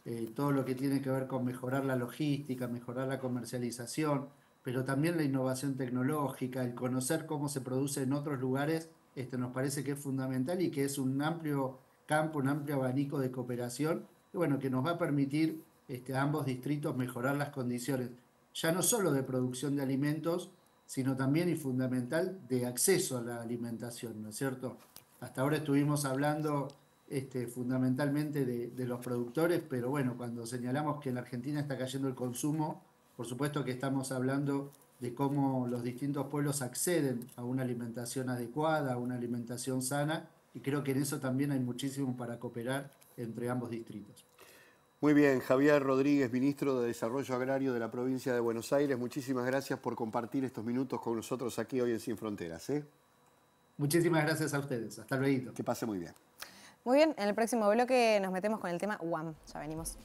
eh, todo lo que tiene que ver con mejorar la logística, mejorar la comercialización, pero también la innovación tecnológica, el conocer cómo se produce en otros lugares, este, nos parece que es fundamental y que es un amplio campo, un amplio abanico de cooperación bueno, que nos va a permitir este, a ambos distritos mejorar las condiciones, ya no solo de producción de alimentos, sino también y fundamental de acceso a la alimentación, ¿no es cierto? Hasta ahora estuvimos hablando este, fundamentalmente de, de, los productores, pero bueno, cuando señalamos que en la Argentina está cayendo el consumo, por supuesto que estamos hablando de cómo los distintos pueblos acceden a una alimentación adecuada, a una alimentación sana, y creo que en eso también hay muchísimo para cooperar entre ambos distritos. Muy bien, Javier Rodríguez, ministro de Desarrollo Agrario de la provincia de Buenos Aires, muchísimas gracias por compartir estos minutos con nosotros aquí hoy en Sin Fronteras. ¿eh? Muchísimas gracias a ustedes, hasta luego. Que pase muy bien. Muy bien, en el próximo bloque nos metemos con el tema UAM, ya venimos.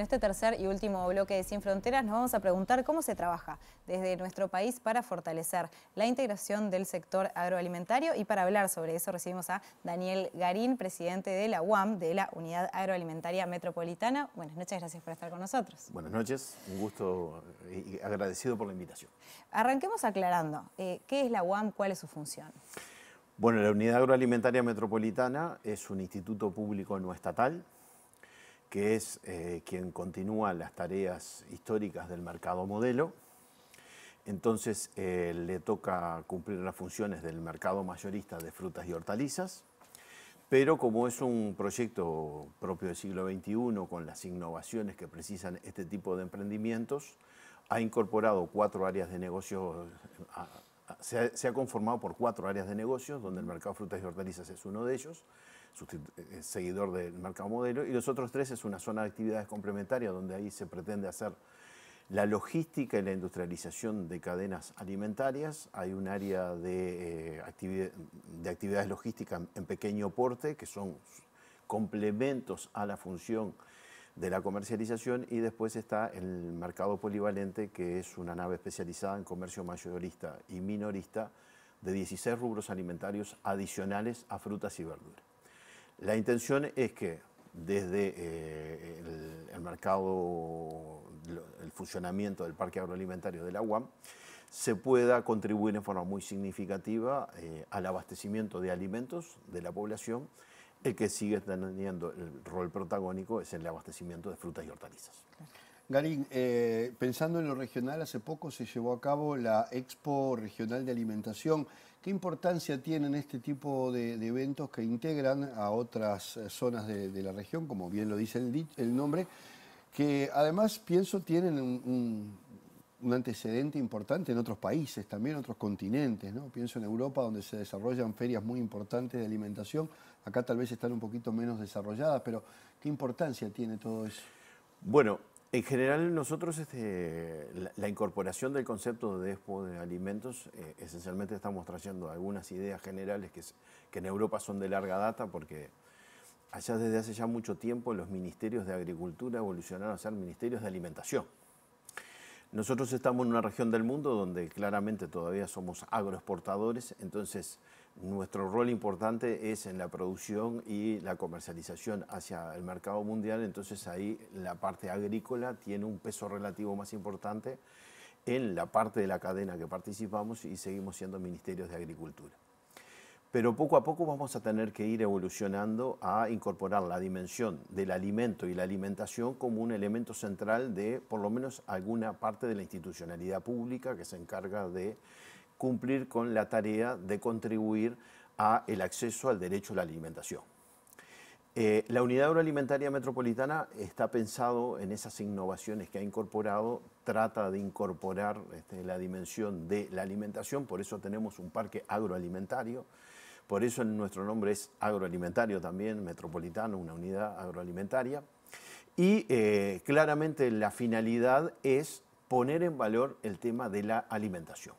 en este tercer y último bloque de Sin Fronteras nos vamos a preguntar cómo se trabaja desde nuestro país para fortalecer la integración del sector agroalimentario y para hablar sobre eso recibimos a Daniel Garín, presidente de la UAM, de la Unidad Agroalimentaria Metropolitana. Buenas noches, gracias por estar con nosotros. Buenas noches, un gusto eh, y agradecido por la invitación. Arranquemos aclarando, eh, ¿qué es la UAM? ¿Cuál es su función? Bueno, la Unidad Agroalimentaria Metropolitana es un instituto público no estatal que es eh, quien continúa las tareas históricas del mercado modelo. Entonces eh, le toca cumplir las funciones del mercado mayorista de frutas y hortalizas, pero como es un proyecto propio del siglo XXI con las innovaciones que precisan este tipo de emprendimientos, ha incorporado cuatro áreas de negocio se ha, conformado por cuatro áreas de negocios, donde el mercado de frutas y hortalizas es uno de ellos, eh, eh, seguidor del mercado modelo, y los otros tres es una zona de actividades complementarias donde ahí se pretende hacer la logística y la industrialización de cadenas alimentarias. Hay un área de, eh, de actividades logísticas en pequeño porte que son complementos a la función de la comercialización y después está el mercado polivalente que es una nave especializada en comercio mayorista y minorista de 16 rubros alimentarios adicionales a frutas y verduras. La intención es que desde eh, el, mercado, el funcionamiento del parque agroalimentario de la UAM, se pueda contribuir en forma muy significativa eh, al abastecimiento de alimentos de la población. El que sigue teniendo el rol protagónico es el abastecimiento de frutas y hortalizas. Garín, eh, pensando en lo regional, hace poco se llevó a cabo la Expo Regional de Alimentación. ¿Qué importancia tienen este tipo de, eventos que integran a otras eh, zonas de, la región, como bien lo dice el, nombre, que además pienso tienen un, un, antecedente importante en otros países, también en otros continentes? ¿no? Pienso en Europa, donde se desarrollan ferias muy importantes de alimentación, acá tal vez están un poquito menos desarrolladas, pero ¿qué importancia tiene todo eso? Bueno, en general, nosotros este, la, incorporación del concepto de despo de alimentos, eh, esencialmente estamos trayendo algunas ideas generales que, que, en Europa son de larga data, porque allá desde hace ya mucho tiempo los ministerios de Agricultura evolucionaron a ser ministerios de alimentación. Nosotros estamos en una región del mundo donde claramente todavía somos agroexportadores, entonces nuestro rol importante es en la producción y la comercialización hacia el mercado mundial, entonces ahí la parte agrícola tiene un peso relativo más importante en la parte de la cadena que participamos y seguimos siendo ministerios de Agricultura. Pero poco a poco vamos a tener que ir evolucionando a incorporar la dimensión del alimento y la alimentación como un elemento central de por lo menos alguna parte de la institucionalidad pública que se encarga de cumplir con la tarea de contribuir a el acceso al derecho a la alimentación. Eh, la unidad agroalimentaria metropolitana está pensado en esas innovaciones que ha incorporado, trata de incorporar este, la dimensión de la alimentación, por eso tenemos un parque agroalimentario, por eso nuestro nombre es agroalimentario también, metropolitano, una unidad agroalimentaria, y eh, claramente la finalidad es poner en valor el tema de la alimentación.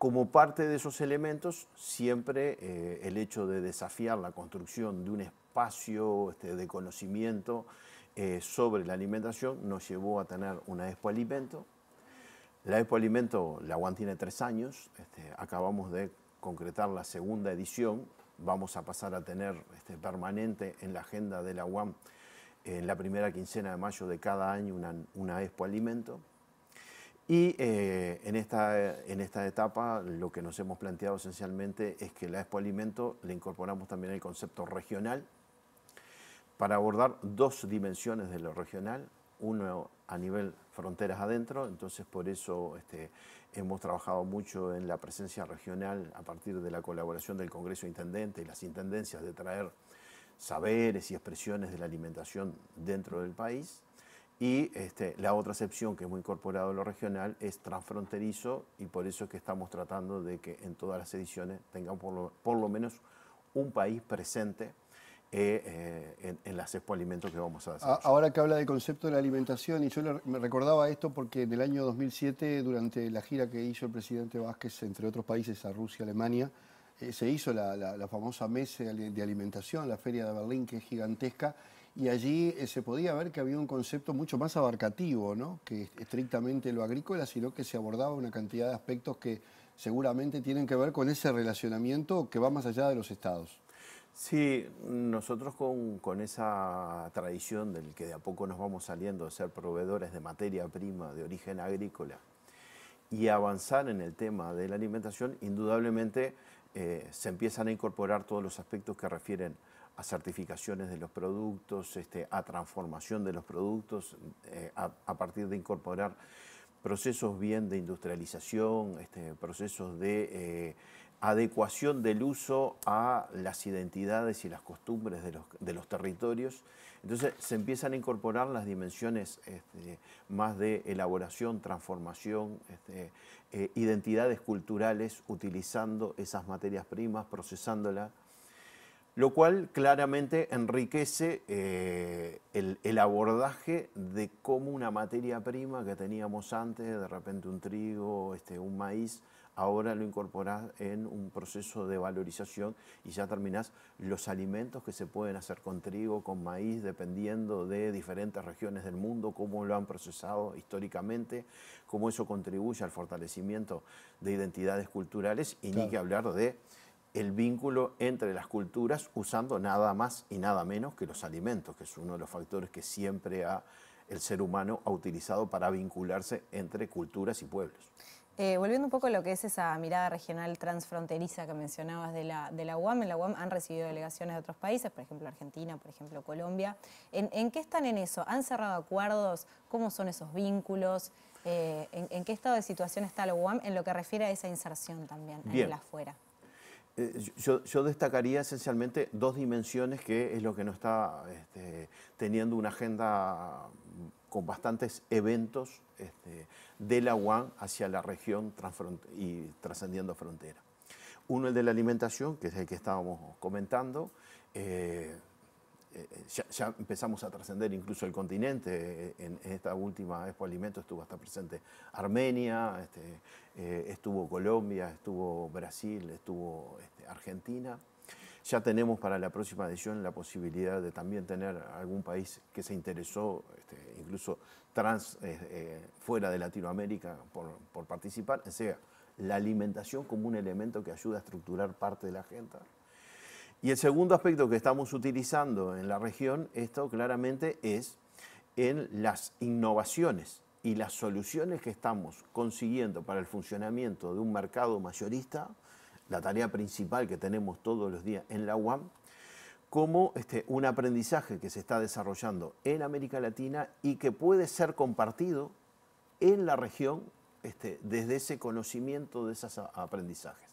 Como parte de esos elementos, siempre eh, el hecho de desafiar la construcción de un espacio este, de conocimiento eh, sobre la alimentación nos llevó a tener una Expo Alimento. La Expo Alimento, la UAM tiene tres años, este, acabamos de concretar la segunda edición, vamos a pasar a tener este, permanente en la agenda de la UAM en la primera quincena de mayo de cada año una, una Expo Alimento. Y eh, en, esta, en esta etapa lo que nos hemos planteado esencialmente es que la Expo Alimento le incorporamos también el concepto regional para abordar dos dimensiones de lo regional, uno a nivel fronteras adentro, entonces por eso este, hemos trabajado mucho en la presencia regional a partir de la colaboración del Congreso Intendente y las intendencias de traer saberes y expresiones de la alimentación dentro del país y este, la otra excepción que es muy incorporado a lo regional es transfronterizo y por eso es que estamos tratando de que en todas las ediciones tengamos por lo, menos un país presente eh, eh en, en, las que vamos a hacer. Ahora que habla de concepto de la alimentación, y yo me recordaba esto porque en el año 2007, durante la gira que hizo el presidente Vázquez, entre otros países, a Rusia, Alemania, eh, se hizo la, la, la famosa mesa de alimentación, la feria de Berlín, que es gigantesca, y allí eh, se podía ver que había un concepto mucho más abarcativo, ¿no? que estrictamente lo agrícola, sino que se abordaba una cantidad de aspectos que seguramente tienen que ver con ese relacionamiento que va más allá de los estados. Sí, nosotros con, esa tradición del que de a poco nos vamos saliendo de ser proveedores de materia prima de origen agrícola y avanzar en el tema de la alimentación, indudablemente eh, se empiezan a incorporar todos los aspectos que refieren a certificaciones de los productos, este, a transformación de los productos, eh, a, partir de incorporar procesos bien de industrialización, este, procesos de eh, adecuación del uso a las identidades y las costumbres de los, territorios. Entonces se empiezan a incorporar las dimensiones este, más de elaboración, transformación, eh, identidades culturales, utilizando esas materias primas, procesándolas lo cual claramente enriquece eh, el, abordaje de cómo una materia prima que teníamos antes, de repente un trigo, este, un maíz, ahora lo incorporás en un proceso de valorización y ya terminás los alimentos que se pueden hacer con trigo, con maíz, dependiendo de diferentes regiones del mundo, cómo lo han procesado históricamente, cómo eso contribuye al fortalecimiento de identidades culturales y ni que hablar de el vínculo entre las culturas usando nada más y nada menos que los alimentos, que es uno de los factores que siempre el ser humano ha utilizado para vincularse entre culturas y pueblos. Eh, volviendo un poco a lo que es esa mirada regional transfronteriza que mencionabas de la, de la UAM, en la UAM han recibido delegaciones de otros países, por ejemplo Argentina, por ejemplo Colombia. ¿En, qué están en eso? ¿Han cerrado acuerdos? ¿Cómo son esos vínculos? Eh, ¿en, qué estado de situación está la UAM en lo que refiere a esa inserción también en la afuera? Eh, yo, destacaría esencialmente dos dimensiones que es lo que nos está este, teniendo una agenda con bastantes eventos este, de la UAN hacia la región y trascendiendo frontera. Uno, el de la alimentación, que es el que estábamos comentando. Eh, eh, eh, ya, empezamos a trascender incluso el continente. Eh, en, esta última Expo Alimentos estuvo hasta presente Armenia, este, estuvo Colombia, estuvo Brasil, estuvo este, Argentina. Ya tenemos para la próxima edición la posibilidad de también tener algún país que se interesó, este, incluso trans, fuera de Latinoamérica, por, por participar. O sea, la alimentación como un elemento que ayuda a estructurar parte de la agenda. Y el segundo aspecto que estamos utilizando en la región, esto claramente es en las innovaciones y las soluciones que estamos consiguiendo para el funcionamiento de un mercado mayorista, la tarea principal que tenemos todos los días en la UAM, como este, un aprendizaje que se está desarrollando en América Latina y que puede ser compartido en la región este, desde ese conocimiento de esos aprendizajes.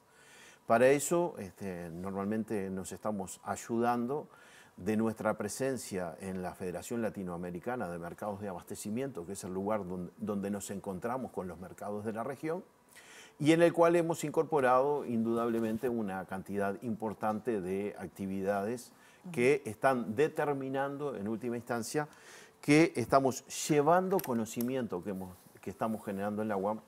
Para eso, este, normalmente nos estamos ayudando de nuestra presencia en la Federación Latinoamericana de Mercados de Abastecimiento, que es el lugar donde, nos encontramos con los mercados de la región, y en el cual hemos incorporado indudablemente una cantidad importante de actividades que están determinando en última instancia que estamos llevando conocimiento que, estamos generando en la UAM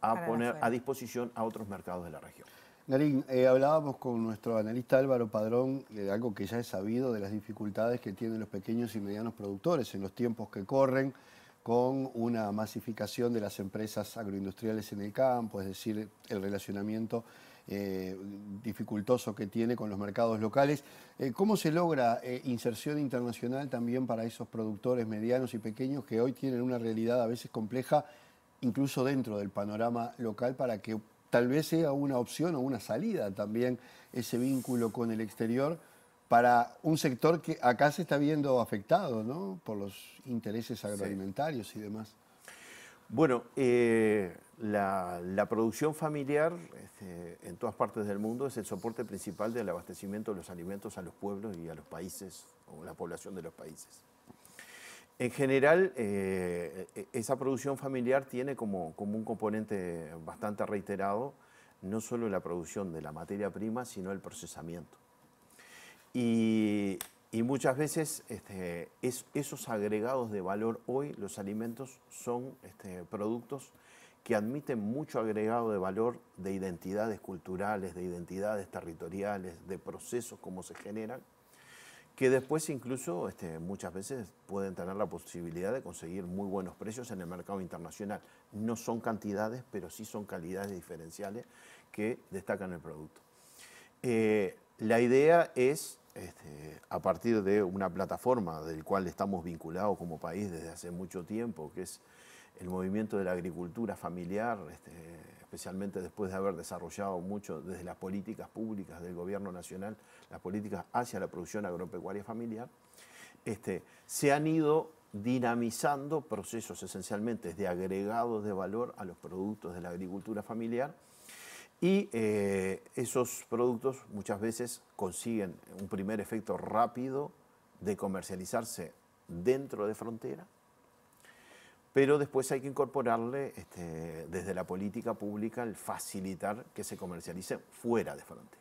a poner a disposición a otros mercados de la región. Narín, eh, hablábamos con nuestro analista Álvaro Padrón eh, de algo que ya es sabido de las dificultades que tienen los pequeños y medianos productores en los tiempos que corren con una masificación de las empresas agroindustriales en el campo, es decir, el relacionamiento eh, dificultoso que tiene con los mercados locales. ¿Cómo se logra inserción internacional también para esos productores medianos y pequeños que hoy tienen una realidad a veces compleja, incluso dentro del panorama local, para que tal vez sea una opción o una salida también ese vínculo con el exterior para un sector que acá se está viendo afectado por los intereses agroalimentarios y demás. Bueno, eh, la, producción familiar este, en todas partes del mundo es el soporte principal del abastecimiento de los alimentos a los pueblos y a los países, o la población de los países. En general, eh, e-, esa producción familiar tiene como, un componente bastante reiterado no solo la producción de la materia prima, sino el procesamiento. Y, muchas veces este, esos agregados de valor hoy, los alimentos, son este, productos que admiten mucho agregado de valor de identidades culturales, de identidades territoriales, de procesos como se generan, que después incluso este, muchas veces pueden tener la posibilidad de conseguir muy buenos precios en el mercado internacional. No son cantidades, pero sí son calidades diferenciales que destacan el producto. Eh, la idea es, este, a partir de una plataforma del cual estamos vinculados como país desde hace mucho tiempo, que es el movimiento de la agricultura familiar este, especialmente después de haber desarrollado mucho desde las políticas públicas del gobierno nacional, las políticas hacia la producción agropecuaria familiar, este, se han ido dinamizando procesos esencialmente de agregados de valor a los productos de la agricultura familiar y eh, esos productos muchas veces consiguen un primer efecto rápido de comercializarse dentro de frontera pero después hay que incorporarle este, desde la política pública el facilitar que se comercialice fuera de frontera.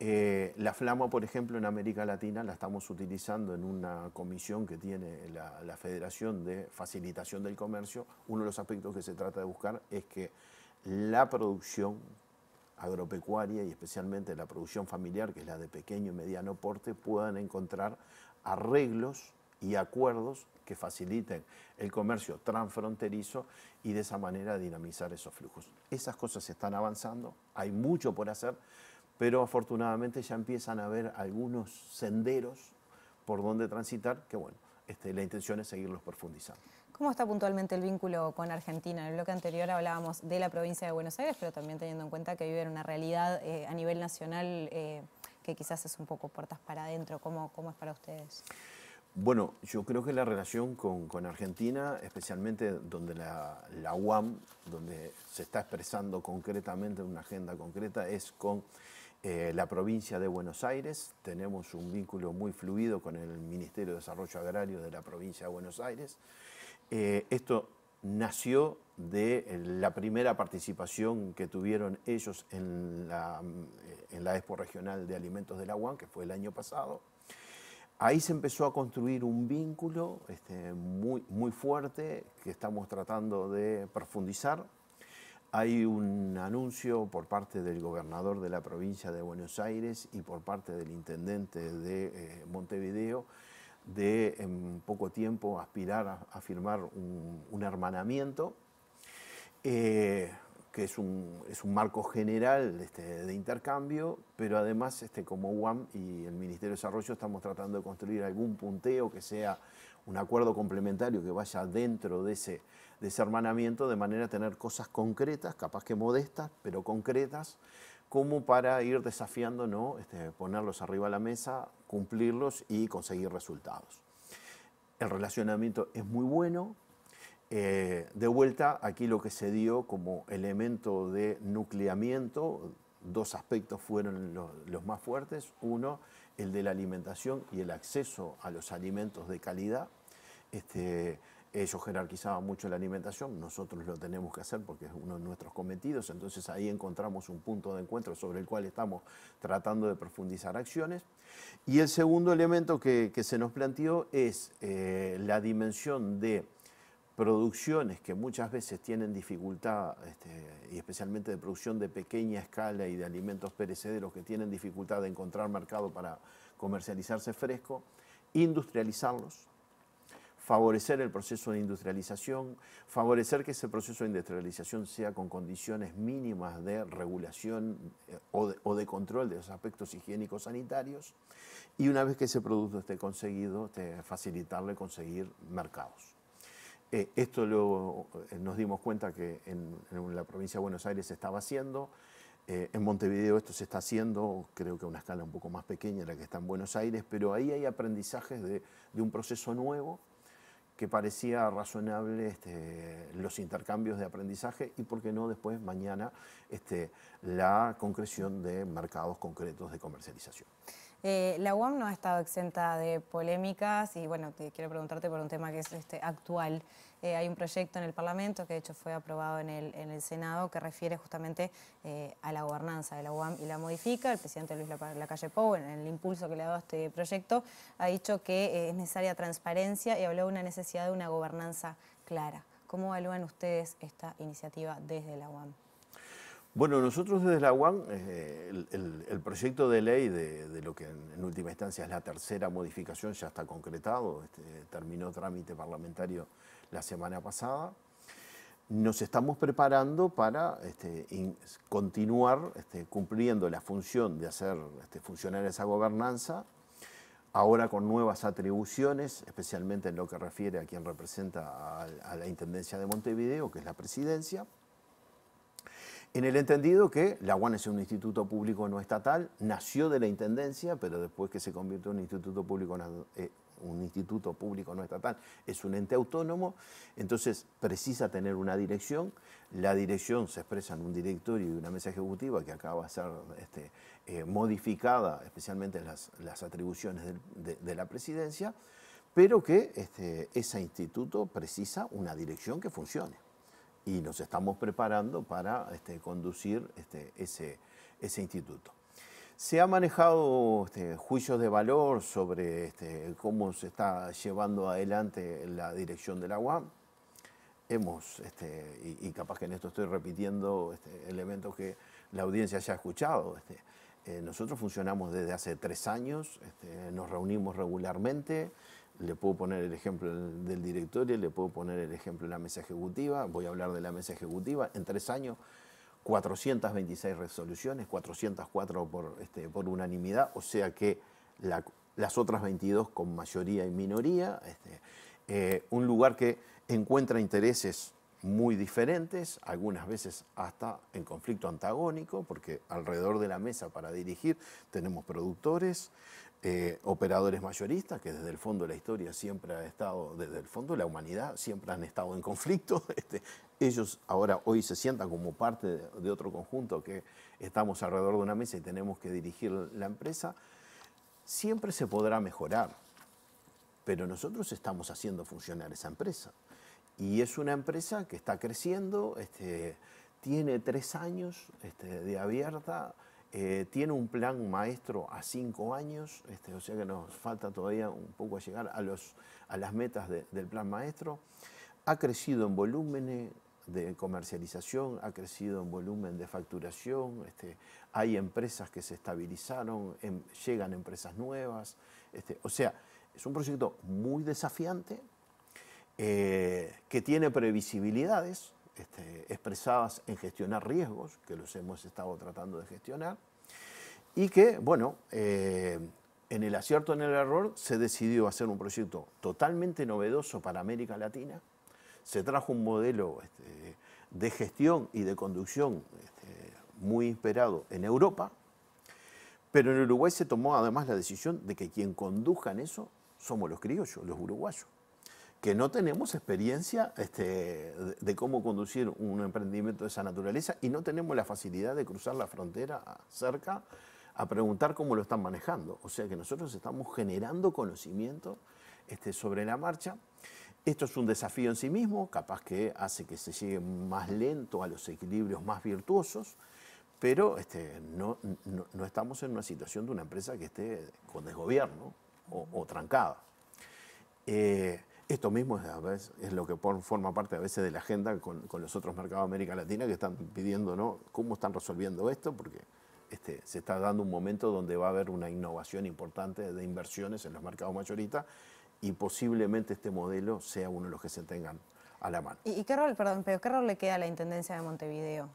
Eh, la flama, por ejemplo, en América Latina la estamos utilizando en una comisión que tiene la, Federación de Facilitación del Comercio. Uno de los aspectos que se trata de buscar es que la producción agropecuaria y especialmente la producción familiar, que es la de pequeño y mediano porte, puedan encontrar arreglos y acuerdos que faciliten el comercio transfronterizo y de esa manera dinamizar esos flujos. Esas cosas se están avanzando, hay mucho por hacer, pero afortunadamente ya empiezan a haber algunos senderos por donde transitar, que bueno, este, la intención es seguirlos profundizando. ¿Cómo está puntualmente el vínculo con Argentina? En el bloque anterior hablábamos de la provincia de Buenos Aires, pero también teniendo en cuenta que viven una realidad eh, a nivel nacional eh, que quizás es un poco puertas para adentro. ¿Cómo, ¿Cómo es para ustedes? Bueno, yo creo que la relación con, Argentina, especialmente donde la, UAM, donde se está expresando concretamente una agenda concreta, es con eh, la provincia de Buenos Aires. Tenemos un vínculo muy fluido con el Ministerio de Desarrollo Agrario de la provincia de Buenos Aires. Eh, esto nació de eh, la primera participación que tuvieron ellos en la Expo Regional de Alimentos de la UAM, que fue el año pasado Ahí se empezó a construir un vínculo este, muy, muy fuerte que estamos tratando de profundizar. Hay un anuncio por parte del gobernador de la provincia de Buenos Aires y por parte del intendente de eh, Montevideo de en poco tiempo aspirar a, firmar un, hermanamiento. Eh, que es un, marco general este, de intercambio, pero además este, como UAM y el Ministerio de Desarrollo estamos tratando de construir algún punteo que sea un acuerdo complementario que vaya dentro de ese, hermanamiento, de manera a tener cosas concretas, capaz que modestas, pero concretas, como para ir desafiando, ¿no? Este, ponerlos arriba a la mesa, cumplirlos y conseguir resultados. El relacionamiento es muy bueno, eh, de vuelta, aquí lo que se dio como elemento de nucleamiento, dos aspectos fueron los más fuertes. Uno, el de la alimentación y el acceso a los alimentos de calidad. Este, ellos jerarquizaban mucho la alimentación, nosotros lo tenemos que hacer porque es uno de nuestros cometidos, entonces ahí encontramos un punto de encuentro sobre el cual estamos tratando de profundizar acciones. Y el segundo elemento que, se nos planteó es eh, la dimensión de producciones que muchas veces tienen dificultad, este, y especialmente de producción de pequeña escala y de alimentos perecederos que tienen dificultad de encontrar mercado para comercializarse fresco, industrializarlos, favorecer el proceso de industrialización, favorecer que ese proceso de industrialización sea con condiciones mínimas de regulación eh, o de, control de los aspectos higiénicos sanitarios y una vez que ese producto esté conseguido, este, facilitarle conseguir mercados. Eh, esto eh, nos dimos cuenta que en, la provincia de Buenos Aires se estaba haciendo, eh, en Montevideo esto se está haciendo, creo que a una escala un poco más pequeña la que está en Buenos Aires, pero ahí hay aprendizajes de, un proceso nuevo que parecía razonable este, los intercambios de aprendizaje y, por qué no, después mañana este, la concreción de mercados concretos de comercialización. Eh, la UAM no ha estado exenta de polémicas y bueno, quiero preguntarte por un tema que es este, actual. Eh, hay un proyecto en el Parlamento que de hecho fue aprobado en el, Senado que refiere justamente eh, a la gobernanza de la UAM y la modifica. El presidente Luis Lacalle Pou, en el impulso que le ha dado a este proyecto, ha dicho que es necesaria transparencia y habló de una necesidad de una gobernanza clara. ¿Cómo evalúan ustedes esta iniciativa desde la UAM? Bueno, nosotros desde la UAM, eh, el, proyecto de ley de, lo que en, última instancia es la tercera modificación ya está concretado, este, terminó trámite parlamentario la semana pasada. Nos estamos preparando para este, continuar este, cumpliendo la función de hacer funcionar esa gobernanza, ahora con nuevas atribuciones, especialmente en lo que refiere a quien representa a la Intendencia de Montevideo, que es la presidencia en el entendido que la UAN es un instituto público no estatal, nació de la Intendencia, pero después que se convirtió en un instituto público no, eh, público no estatal, es un ente autónomo, entonces precisa tener una dirección, la dirección se expresa en un directorio y una mesa ejecutiva que acaba de ser este, eh, modificada, especialmente las, atribuciones de, la presidencia, pero que este, ese instituto precisa una dirección que funcione y nos estamos preparando para este, conducir este, ese, instituto. Se ha manejado este, juicios de valor sobre cómo se está llevando adelante la dirección del la UAM. Hemos, y, capaz que en esto estoy repitiendo elementos que la audiencia ya ha escuchado, eh, nosotros funcionamos desde hace tres años, nos reunimos regularmente, le puedo poner el ejemplo del directorio, le puedo poner el ejemplo de la mesa ejecutiva, voy a hablar de la mesa ejecutiva, en tres años 426 resoluciones, 404 este, por, unanimidad, o sea que las otras 22 con mayoría y minoría, este, eh, un lugar que encuentra intereses muy diferentes, algunas veces hasta en conflicto antagónico, porque alrededor de la mesa para dirigir tenemos productores, eh, operadores mayoristas, que desde el fondo de la historia siempre ha estado, desde el fondo la humanidad, siempre han estado en conflicto. Este, ellos ahora hoy se sientan como parte de, otro conjunto que estamos alrededor de una mesa y tenemos que dirigir la empresa. Siempre se podrá mejorar, pero nosotros estamos haciendo funcionar esa empresa. Y es una empresa que está creciendo, este, tiene tres años este, de abierta. Eh, tiene un plan maestro a cinco años, este, o sea que nos falta todavía un poco llegar a, los, a las metas del plan maestro. Ha crecido en volúmenes de comercialización, ha crecido en volumen de facturación, este, hay empresas que se estabilizaron, em, llegan empresas nuevas. Este, o sea, es un proyecto muy desafiante, eh, que tiene previsibilidades, este, expresadas en gestionar riesgos, que los hemos estado tratando de gestionar, y que, bueno, eh, en el acierto, en el error, se decidió hacer un proyecto totalmente novedoso para América Latina, se trajo un modelo este, de gestión y de conducción este, muy inspirado en Europa, pero en Uruguay se tomó además la decisión de que quien conduzca en eso somos los criollos, los uruguayos que no tenemos experiencia este, de, cómo conducir un emprendimiento de esa naturaleza y no tenemos la facilidad de cruzar la frontera cerca a preguntar cómo lo están manejando. O sea que nosotros estamos generando conocimiento este, sobre la marcha. Esto es un desafío en sí mismo, capaz que hace que se llegue más lento a los equilibrios más virtuosos, pero este, no, estamos en una situación de una empresa que esté con desgobierno o, trancada. Eh, esto mismo es, veces, es lo que forma parte a veces de la agenda con, los otros mercados de América Latina que están pidiendo ¿no? cómo están resolviendo esto, porque este, se está dando un momento donde va a haber una innovación importante de inversiones en los mercados mayoristas y posiblemente este modelo sea uno de los que se tengan a la mano. ¿Y, qué rol, perdón, pero qué rol le queda a la Intendencia de Montevideo?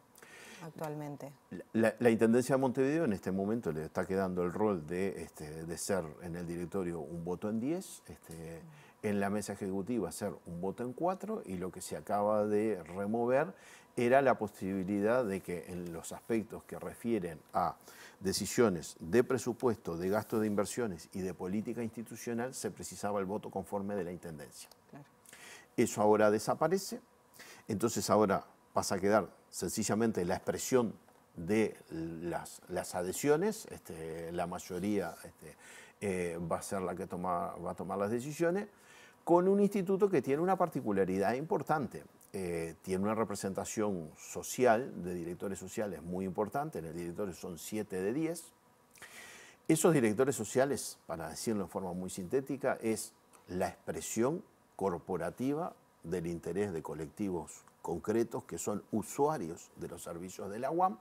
actualmente? La, Intendencia de Montevideo en este momento le está quedando el rol de, este, de ser en el directorio un voto en 10. Este, en la mesa ejecutiva hacer un voto en cuatro y lo que se acaba de remover era la posibilidad de que en los aspectos que refieren a decisiones de presupuesto, de gasto de inversiones y de política institucional se precisaba el voto conforme de la Intendencia. Eso ahora desaparece, entonces ahora pasa a quedar sencillamente la expresión de las, adhesiones, este, la mayoría este, eh, va a ser la que va a tomar las decisiones, con un instituto que tiene una particularidad importante. Eh, tiene una representación social de directores sociales muy importante, en el directorio son 7 de 10. Esos directores sociales, para decirlo en forma muy sintética, es la expresión corporativa del interés de colectivos concretos que son usuarios de los servicios de la UAM,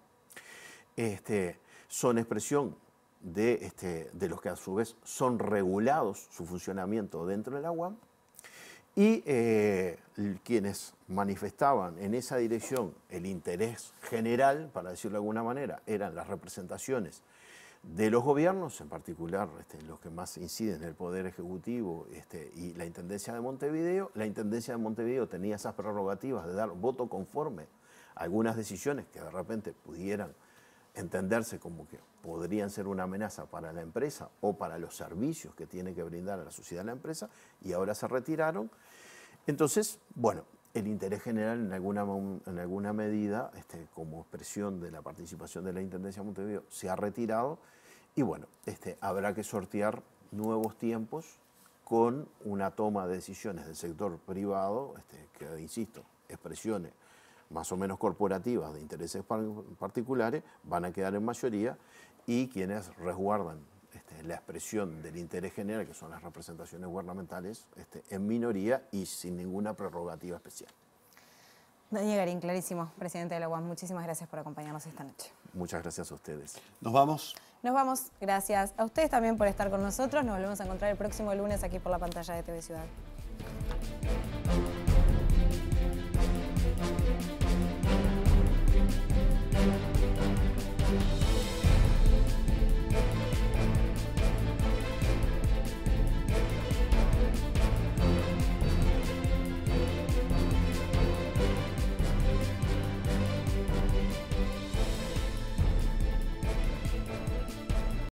este, son expresión de, este, de los que a su vez son regulados su funcionamiento dentro de la UAM y eh, quienes manifestaban en esa dirección el interés general, para decirlo de alguna manera, eran las representaciones de los gobiernos, en particular este, los que más inciden, en el Poder Ejecutivo este, y la Intendencia de Montevideo. La Intendencia de Montevideo tenía esas prerrogativas de dar voto conforme a algunas decisiones que de repente pudieran entenderse como que podrían ser una amenaza para la empresa o para los servicios que tiene que brindar a la sociedad la empresa y ahora se retiraron. Entonces, bueno, el interés general en alguna, en alguna medida, este, como expresión de la participación de la Intendencia de Montevideo, se ha retirado y bueno, este, habrá que sortear nuevos tiempos con una toma de decisiones del sector privado, este, que insisto, expresione más o menos corporativas de intereses particulares van a quedar en mayoría y quienes resguardan este, la expresión del interés general, que son las representaciones gubernamentales, este, en minoría y sin ninguna prerrogativa especial. Daniel Garín, clarísimo, presidente de la UAM, muchísimas gracias por acompañarnos esta noche. Muchas gracias a ustedes. Nos vamos. Nos vamos, gracias a ustedes también por estar con nosotros. Nos volvemos a encontrar el próximo lunes aquí por la pantalla de TV Ciudad.